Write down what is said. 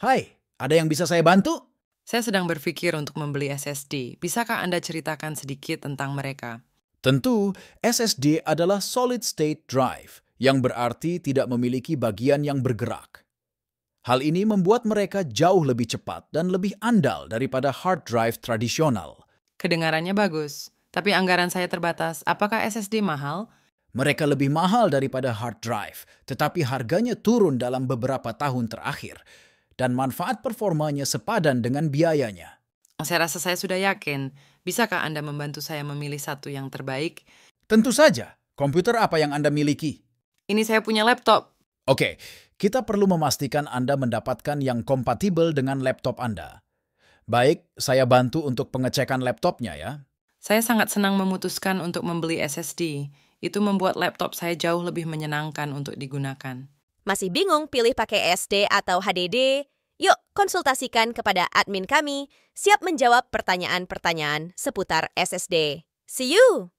Hai, ada yang bisa saya bantu? Saya sedang berpikir untuk membeli SSD. Bisakah Anda ceritakan sedikit tentang mereka? Tentu, SSD adalah solid state drive, yang berarti tidak memiliki bagian yang bergerak. Hal ini membuat mereka jauh lebih cepat dan lebih andal daripada hard drive tradisional. Kedengarannya bagus, tapi anggaran saya terbatas. Apakah SSD mahal? Mereka lebih mahal daripada hard drive, tetapi harganya turun dalam beberapa tahun terakhir dan manfaat performanya sepadan dengan biayanya. Saya rasa saya sudah yakin. Bisakah Anda membantu saya memilih satu yang terbaik? Tentu saja. Komputer apa yang Anda miliki? Ini saya punya laptop. Oke, kita perlu memastikan Anda mendapatkan yang kompatibel dengan laptop Anda. Baik, saya bantu untuk pengecekan laptopnya ya. Saya sangat senang memutuskan untuk membeli SSD. Itu membuat laptop saya jauh lebih menyenangkan untuk digunakan. Masih bingung pilih pakai SD atau HDD? Yuk konsultasikan kepada admin kami, siap menjawab pertanyaan-pertanyaan seputar SSD. See you!